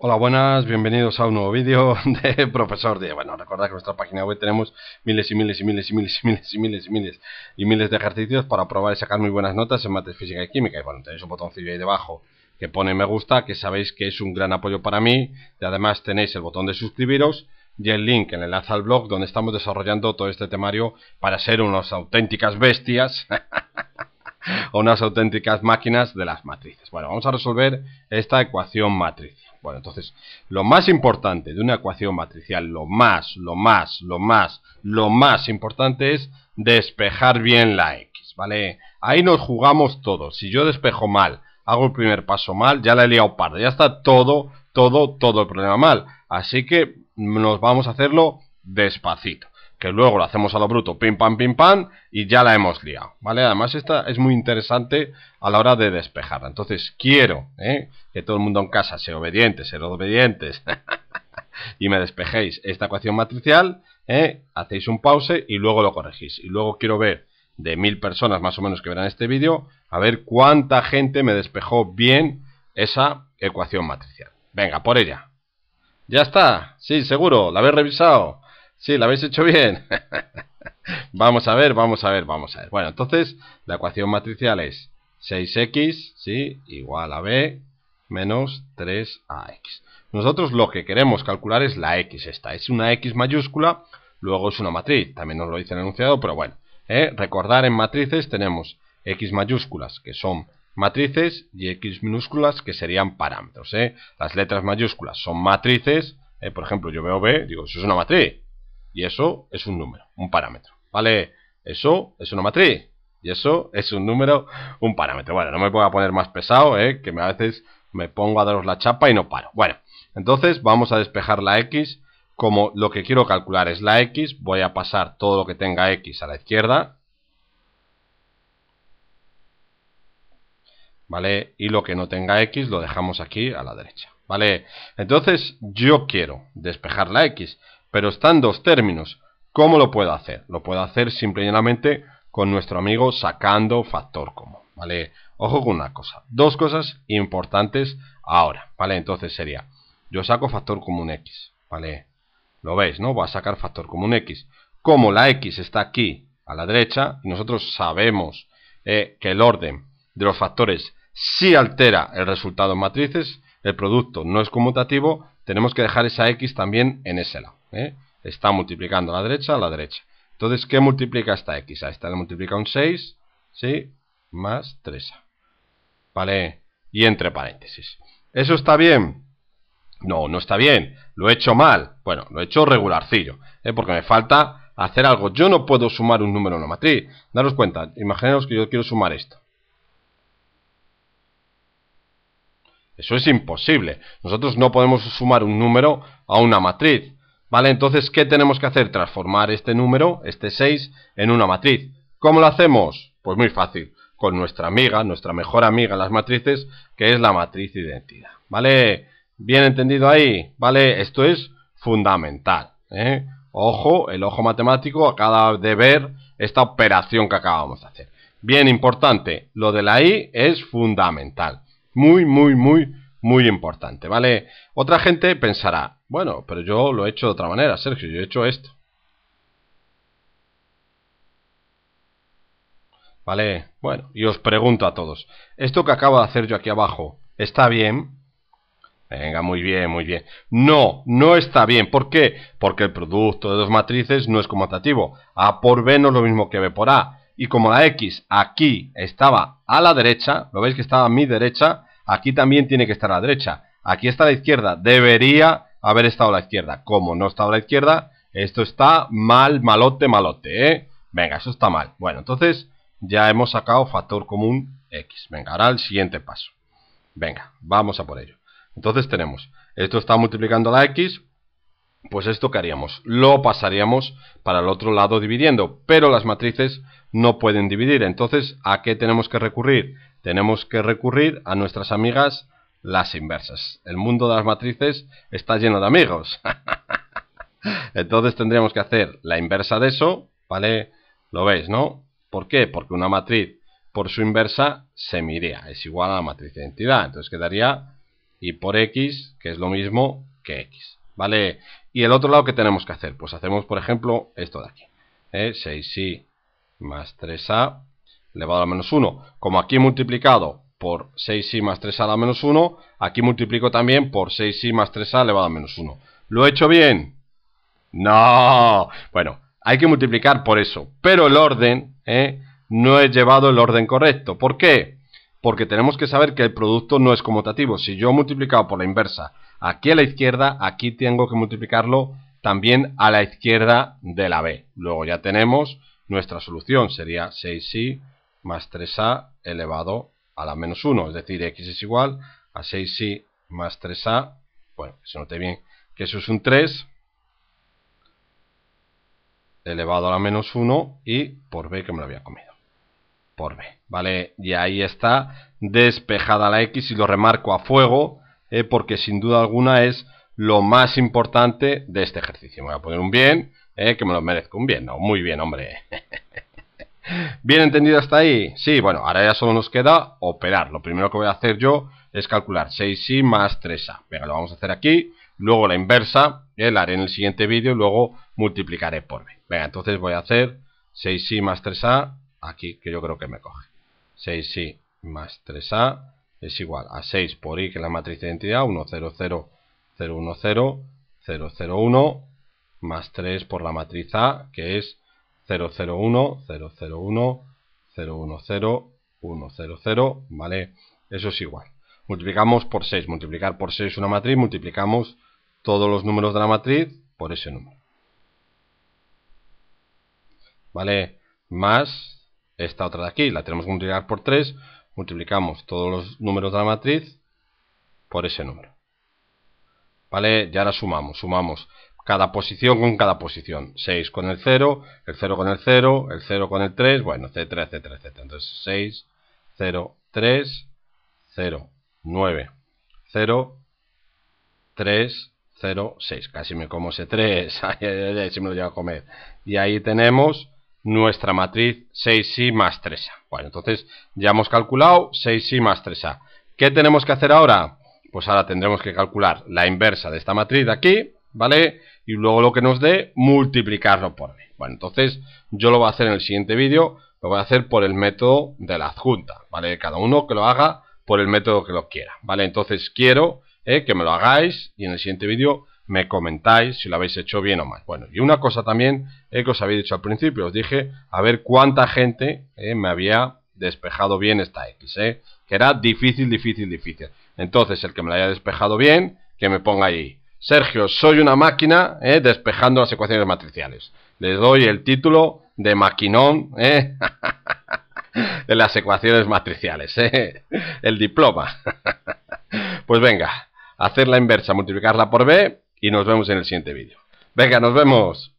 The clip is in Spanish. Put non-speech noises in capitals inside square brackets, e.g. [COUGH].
Hola, buenas, bienvenidos a un nuevo vídeo [LAUGHS] de Profesor de... Bueno, recordad que en nuestra página web tenemos miles y miles y miles y miles y miles y miles y miles y miles de ejercicios para probar y sacar muy buenas notas en mates física y química. Y bueno, tenéis un botoncillo ahí debajo que pone me gusta, que sabéis que es un gran apoyo para mí. Y además tenéis el botón de suscribiros y el link, en el enlace al blog donde estamos desarrollando todo este temario para ser unas auténticas bestias. o [LAUGHS] unas auténticas máquinas de las matrices. Bueno, vamos a resolver esta ecuación matriz entonces, lo más importante de una ecuación matricial, lo más, lo más, lo más, lo más importante es despejar bien la X, ¿vale? Ahí nos jugamos todo. Si yo despejo mal, hago el primer paso mal, ya la he liado parda, ya está todo, todo, todo el problema mal. Así que nos vamos a hacerlo despacito que luego lo hacemos a lo bruto, pim pam pim pam, y ya la hemos liado, ¿vale? Además esta es muy interesante a la hora de despejarla, entonces quiero ¿eh? que todo el mundo en casa sea obediente, ser obedientes, [LAUGHS] y me despejéis esta ecuación matricial, ¿eh? hacéis un pause y luego lo corregís, y luego quiero ver de mil personas más o menos que verán este vídeo, a ver cuánta gente me despejó bien esa ecuación matricial. Venga, por ella. Ya está, sí, seguro, la habéis revisado. Sí, la habéis hecho bien. [LAUGHS] vamos a ver, vamos a ver, vamos a ver. Bueno, entonces la ecuación matricial es 6x, ¿sí? Igual a b menos 3ax. Nosotros lo que queremos calcular es la x esta. Es una x mayúscula, luego es una matriz. También nos lo dice el enunciado, pero bueno. ¿eh? Recordar en matrices tenemos x mayúsculas, que son matrices, y x minúsculas, que serían parámetros. ¿eh? Las letras mayúsculas son matrices. ¿eh? Por ejemplo, yo veo B, digo, eso es una matriz. Y eso es un número, un parámetro. ¿Vale? Eso es una matriz. Y eso es un número, un parámetro. Bueno, no me voy a poner más pesado, ¿eh? que a veces me pongo a daros la chapa y no paro. Bueno, entonces vamos a despejar la x. Como lo que quiero calcular es la x, voy a pasar todo lo que tenga x a la izquierda. ¿Vale? Y lo que no tenga x lo dejamos aquí a la derecha. ¿Vale? Entonces yo quiero despejar la x. Pero están dos términos. ¿Cómo lo puedo hacer? Lo puedo hacer simplemente con nuestro amigo sacando factor común, ¿vale? Ojo con una cosa, dos cosas importantes ahora, ¿vale? Entonces sería, yo saco factor común x, ¿vale? Lo veis, ¿no? Voy a sacar factor común x. Como la x está aquí a la derecha, y nosotros sabemos eh, que el orden de los factores sí altera el resultado en matrices, el producto no es conmutativo, tenemos que dejar esa x también en ese lado. ¿eh? Está multiplicando a la derecha a la derecha. Entonces, ¿qué multiplica esta x? A esta le multiplica un 6, ¿sí? Más 3a. ¿Vale? Y entre paréntesis. ¿Eso está bien? No, no está bien. Lo he hecho mal. Bueno, lo he hecho regularcillo, ¿eh? porque me falta hacer algo. Yo no puedo sumar un número a una matriz. Daros cuenta, imaginaos que yo quiero sumar esto. Eso es imposible. Nosotros no podemos sumar un número a una matriz. ¿Vale? Entonces, ¿qué tenemos que hacer? Transformar este número, este 6, en una matriz. ¿Cómo lo hacemos? Pues muy fácil, con nuestra amiga, nuestra mejor amiga en las matrices, que es la matriz identidad. ¿Vale? Bien entendido ahí, ¿vale? Esto es fundamental. ¿eh? Ojo, el ojo matemático acaba de ver esta operación que acabamos de hacer. Bien importante, lo de la I es fundamental. Muy, muy, muy muy importante, ¿vale? Otra gente pensará, bueno, pero yo lo he hecho de otra manera, Sergio, yo he hecho esto. ¿Vale? Bueno, y os pregunto a todos, ¿esto que acabo de hacer yo aquí abajo está bien? Venga, muy bien, muy bien. No, no está bien. ¿Por qué? Porque el producto de dos matrices no es conmutativo. A por B no es lo mismo que B por A. Y como la X aquí estaba a la derecha, lo veis que estaba a mi derecha, Aquí también tiene que estar a la derecha. Aquí está a la izquierda. Debería haber estado a la izquierda. Como no está a la izquierda, esto está mal, malote, malote, ¿eh? Venga, eso está mal. Bueno, entonces ya hemos sacado factor común X. Venga, ahora el siguiente paso. Venga, vamos a por ello. Entonces tenemos, esto está multiplicando la X, pues esto que haríamos, lo pasaríamos para el otro lado dividiendo, pero las matrices no pueden dividir, entonces ¿a qué tenemos que recurrir? tenemos que recurrir a nuestras amigas las inversas. El mundo de las matrices está lleno de amigos. [LAUGHS] Entonces tendríamos que hacer la inversa de eso, ¿vale? Lo veis, ¿no? ¿Por qué? Porque una matriz por su inversa se mira. es igual a la matriz de identidad. Entonces quedaría y por x, que es lo mismo que x, ¿vale? Y el otro lado, que tenemos que hacer? Pues hacemos, por ejemplo, esto de aquí. 6 ¿eh? 6i más 3a elevado a menos 1. Como aquí he multiplicado por 6i más 3a a menos 1, aquí multiplico también por 6i más 3a elevado a menos 1. ¿Lo he hecho bien? No. Bueno, hay que multiplicar por eso. Pero el orden, ¿eh? No he llevado el orden correcto. ¿Por qué? Porque tenemos que saber que el producto no es conmutativo. Si yo he multiplicado por la inversa aquí a la izquierda, aquí tengo que multiplicarlo también a la izquierda de la B. Luego ya tenemos nuestra solución. Sería 6i más 3a elevado a la menos 1, es decir, x es igual a 6i más 3a, bueno, se note bien que eso es un 3 elevado a la menos 1 y por b que me lo había comido, por b, ¿vale? Y ahí está despejada la x y lo remarco a fuego eh, porque sin duda alguna es lo más importante de este ejercicio. Me voy a poner un bien, eh, que me lo merezco, un bien, no, muy bien, hombre. [LAUGHS] Bien entendido hasta ahí. Sí, bueno, ahora ya solo nos queda operar. Lo primero que voy a hacer yo es calcular 6i más 3a. Venga, lo vamos a hacer aquí. Luego la inversa, eh, la haré en el siguiente vídeo y luego multiplicaré por b. Venga, entonces voy a hacer 6i más 3a aquí, que yo creo que me coge. 6i más 3a es igual a 6 por i, que es la matriz de identidad, 1, 0, 0, 0, 1, 0, 0, 0, 1, más 3 por la matriz a, que es 001, 001, 010, 100, ¿vale? Eso es igual. Multiplicamos por 6. Multiplicar por 6 una matriz, multiplicamos todos los números de la matriz por ese número. ¿Vale? Más esta otra de aquí, la tenemos que multiplicar por 3, multiplicamos todos los números de la matriz por ese número. ¿Vale? Y ahora sumamos, sumamos cada posición con cada posición. 6 con el 0, el 0 con el 0, el 0 con el 3, bueno, etcétera, etcétera, etcétera. Entonces 6, 0, 3, 0, 9, 0, 3, 0, 6. Casi me como ese 3, [LAUGHS] ay, ay, ay, me lo llevo a comer. Y ahí tenemos nuestra matriz 6i más 3a. Bueno, entonces ya hemos calculado 6i más 3a. ¿Qué tenemos que hacer ahora? Pues ahora tendremos que calcular la inversa de esta matriz de aquí, ¿vale? Y luego lo que nos dé, multiplicarlo por mí Bueno, entonces yo lo voy a hacer en el siguiente vídeo, lo voy a hacer por el método de la adjunta, ¿vale? Cada uno que lo haga por el método que lo quiera, ¿vale? Entonces quiero eh, que me lo hagáis y en el siguiente vídeo me comentáis si lo habéis hecho bien o mal. Bueno, y una cosa también eh, que os había dicho al principio, os dije a ver cuánta gente eh, me había despejado bien esta X, que era difícil, difícil, difícil. Entonces, el que me la haya despejado bien, que me ponga ahí Sergio, soy una máquina eh, despejando las ecuaciones matriciales. Le doy el título de maquinón ¿eh? [LAUGHS] de las ecuaciones matriciales. Eh, el diploma. [LAUGHS] Pues venga, hacer la inversa, multiplicarla por b y nos vemos en el siguiente vídeo. Venga, nos vemos.